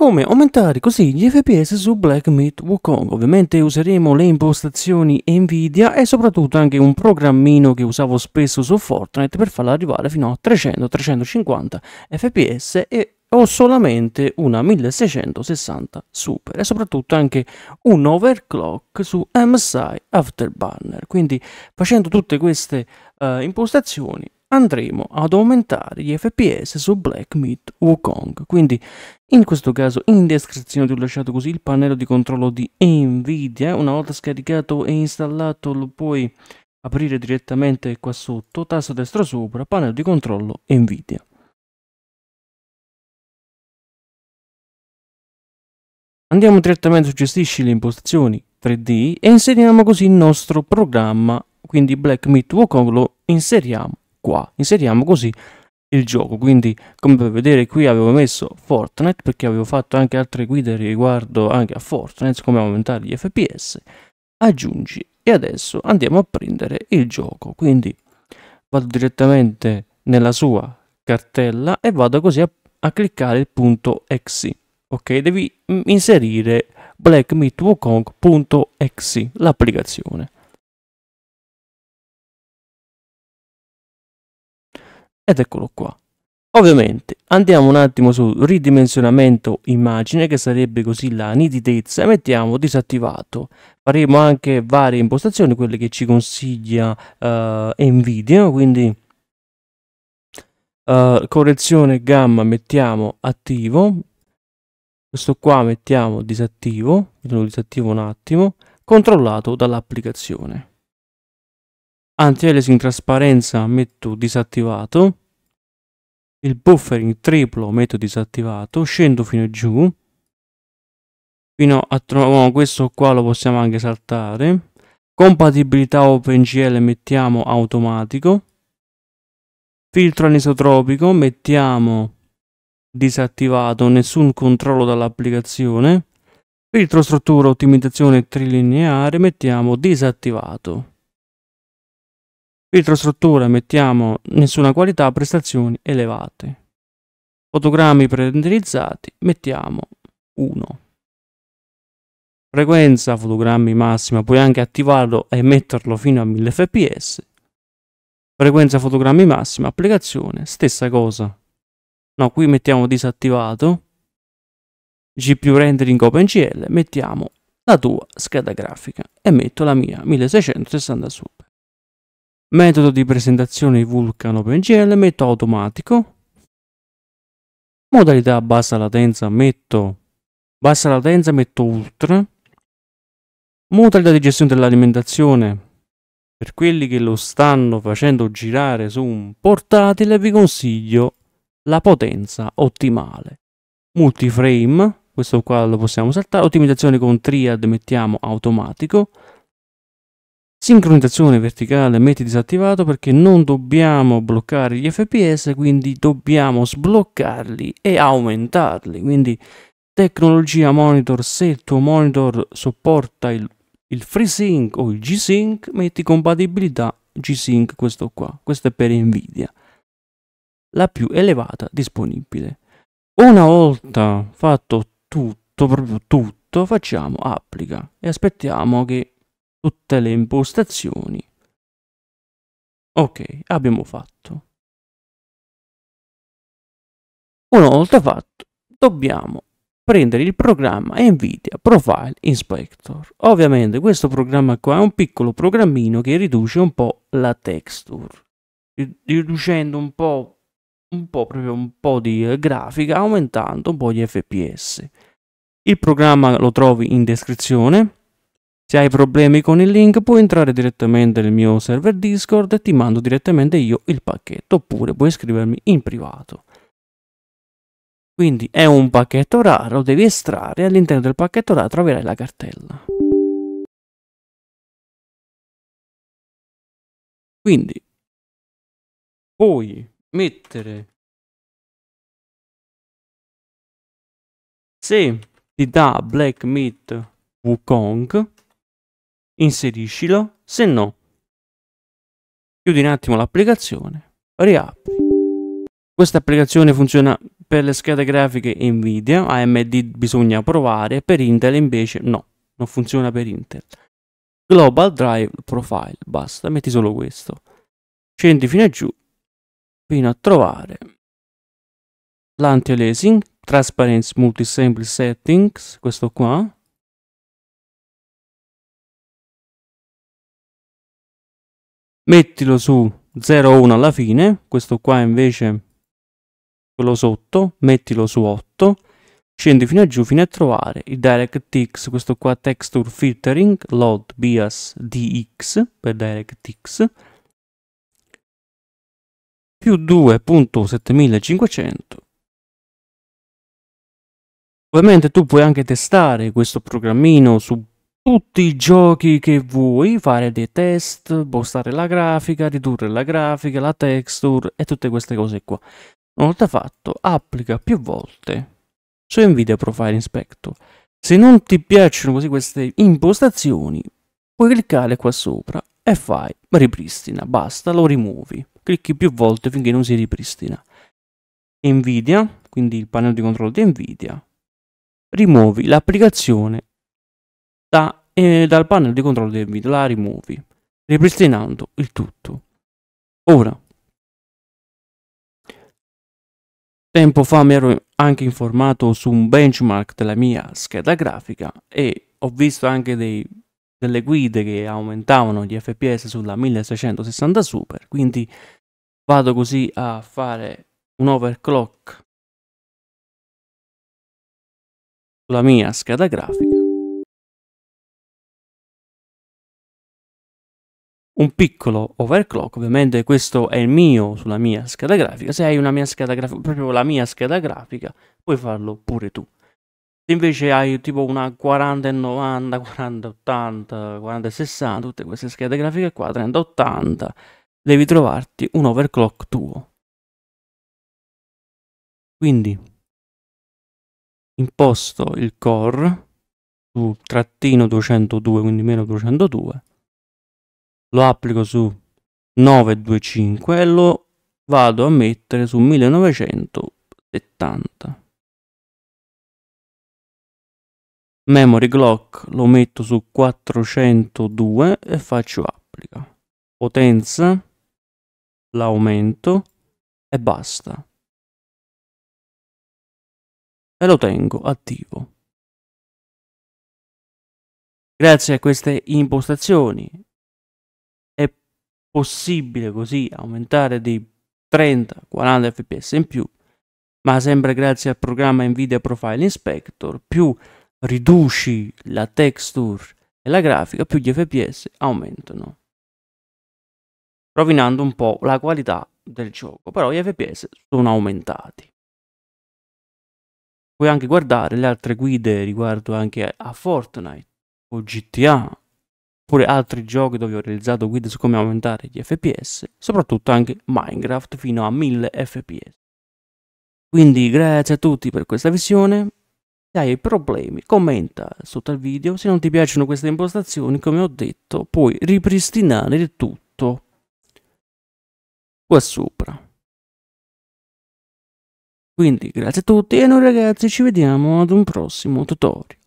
come aumentare così gli fps su Black Myth Wukong. Ovviamente useremo le impostazioni Nvidia e soprattutto anche un programmino che usavo spesso su Fortnite per farla arrivare fino a 300-350 fps e ho solamente una 1660 Super e soprattutto anche un overclock su MSI Afterburner. Quindi facendo tutte queste uh, impostazioni andremo ad aumentare gli fps su Black Myth Wukong. Quindi in questo caso in descrizione ti ho lasciato così il pannello di controllo di Nvidia, eh, una volta scaricato e installato lo puoi aprire direttamente qua sotto, tasto destro sopra, pannello di controllo Nvidia. Andiamo direttamente su gestisci le impostazioni 3D e inseriamo così il nostro programma, quindi Black Meat Wukong lo inseriamo qua. Inseriamo così il gioco, quindi come potete vedere qui avevo messo Fortnite perché avevo fatto anche altre guide riguardo anche a Fortnite, come aumentare gli FPS. Aggiungi e adesso andiamo a prendere il gioco, quindi vado direttamente nella sua cartella e vado così a, a cliccare il punto .exe. Ok, devi mm, inserire blackmeatwukong.exe, l'applicazione. ed eccolo qua. Ovviamente andiamo un attimo su ridimensionamento immagine che sarebbe così la nitidezza e mettiamo disattivato. Faremo anche varie impostazioni, quelle che ci consiglia uh, Nvidia, quindi uh, correzione gamma mettiamo attivo, questo qua mettiamo disattivo, lo disattivo un attimo, controllato dall'applicazione anti-aliasing trasparenza metto disattivato, il buffering triplo metto disattivato, scendo fino giù, fino a trovare oh, questo qua lo possiamo anche saltare, compatibilità OpenGL mettiamo automatico, filtro anisotropico mettiamo disattivato, nessun controllo dall'applicazione, filtro struttura ottimizzazione trilineare mettiamo disattivato. Filtrostruttura mettiamo nessuna qualità, prestazioni elevate. Fotogrammi pre-renderizzati, mettiamo 1. Frequenza, fotogrammi massima, puoi anche attivarlo e metterlo fino a 1000 fps. Frequenza fotogrammi massima, applicazione, stessa cosa. No, qui mettiamo disattivato. GPU rendering OpenGL, mettiamo la tua scheda grafica e metto la mia 1660 su metodo di presentazione Vulkan OpenGL, metto automatico, modalità bassa latenza metto bassa latenza metto ultra, modalità di gestione dell'alimentazione per quelli che lo stanno facendo girare su un portatile vi consiglio la potenza ottimale. Multiframe, questo qua lo possiamo saltare, ottimizzazione con triad mettiamo automatico, Sincronizzazione verticale metti disattivato perché non dobbiamo bloccare gli FPS, quindi dobbiamo sbloccarli e aumentarli. Quindi tecnologia monitor, se il tuo monitor sopporta il, il FreeSync o il G-Sync, metti compatibilità G-Sync questo qua. Questo è per Nvidia. La più elevata disponibile. Una volta fatto tutto, proprio tutto, facciamo applica e aspettiamo che tutte le impostazioni. Ok, abbiamo fatto. Una volta fatto, dobbiamo prendere il programma NVIDIA Profile Inspector. Ovviamente questo programma qua è un piccolo programmino che riduce un po' la texture, riducendo un po', un po', proprio un po' di grafica, aumentando un po' gli FPS. Il programma lo trovi in descrizione se hai problemi con il link puoi entrare direttamente nel mio server Discord e ti mando direttamente io il pacchetto oppure puoi scrivermi in privato. Quindi è un pacchetto raro, lo devi estrarre e all'interno del pacchetto raro troverai la cartella. Quindi puoi mettere se ti dà Black Meat Wukong inseriscilo, se no chiudi un attimo l'applicazione, riapri. Questa applicazione funziona per le schede grafiche Nvidia, AMD bisogna provare, per Intel invece no, non funziona per Intel. Global Drive Profile, basta, metti solo questo. Scendi fino a giù, fino a trovare l'anti-aliasing, Transparency Multisample Settings, questo qua, mettilo su 0,1 alla fine, questo qua invece, quello sotto, mettilo su 8, scendi fino a giù fino a trovare il DirectX, questo qua texture filtering, load bias dx per DirectX, più 2.7500. Ovviamente tu puoi anche testare questo programmino su tutti i giochi che vuoi, fare dei test, postare la grafica, ridurre la grafica, la texture e tutte queste cose qua. Una volta fatto, applica più volte su Nvidia Profile Inspector. Se non ti piacciono così queste impostazioni, puoi cliccare qua sopra e fai ripristina, basta, lo rimuovi. Clicchi più volte finché non si ripristina. Nvidia, quindi il pannello di controllo di Nvidia, rimuovi l'applicazione da, eh, dal panel di controllo del video, la rimuovi, ripristinando il tutto. Ora, tempo fa mi ero anche informato su un benchmark della mia scheda grafica e ho visto anche dei, delle guide che aumentavano gli fps sulla 1660 Super, quindi vado così a fare un overclock sulla mia scheda grafica un piccolo overclock, ovviamente questo è il mio sulla mia scheda grafica, se hai una mia scheda grafica, proprio la mia scheda grafica, puoi farlo pure tu. Se invece hai tipo una 4090, 4080, 4060, tutte queste schede grafiche qua, 3080, devi trovarti un overclock tuo. Quindi imposto il core su trattino 202, quindi meno 202, lo applico su 925 e lo vado a mettere su 1970. Memory clock lo metto su 402 e faccio applica. Potenza l'aumento e basta. E lo tengo attivo. Grazie a queste impostazioni possibile così aumentare di 30-40 fps in più, ma sempre grazie al programma Nvidia Profile Inspector, più riduci la texture e la grafica, più gli fps aumentano, rovinando un po' la qualità del gioco, però gli fps sono aumentati. Puoi anche guardare le altre guide riguardo anche a Fortnite o GTA oppure altri giochi dove ho realizzato guide su come aumentare gli FPS, soprattutto anche Minecraft fino a 1000 FPS. Quindi grazie a tutti per questa visione, se hai problemi commenta sotto al video, se non ti piacciono queste impostazioni come ho detto puoi ripristinare il tutto qua sopra. Quindi grazie a tutti e noi ragazzi ci vediamo ad un prossimo tutorial.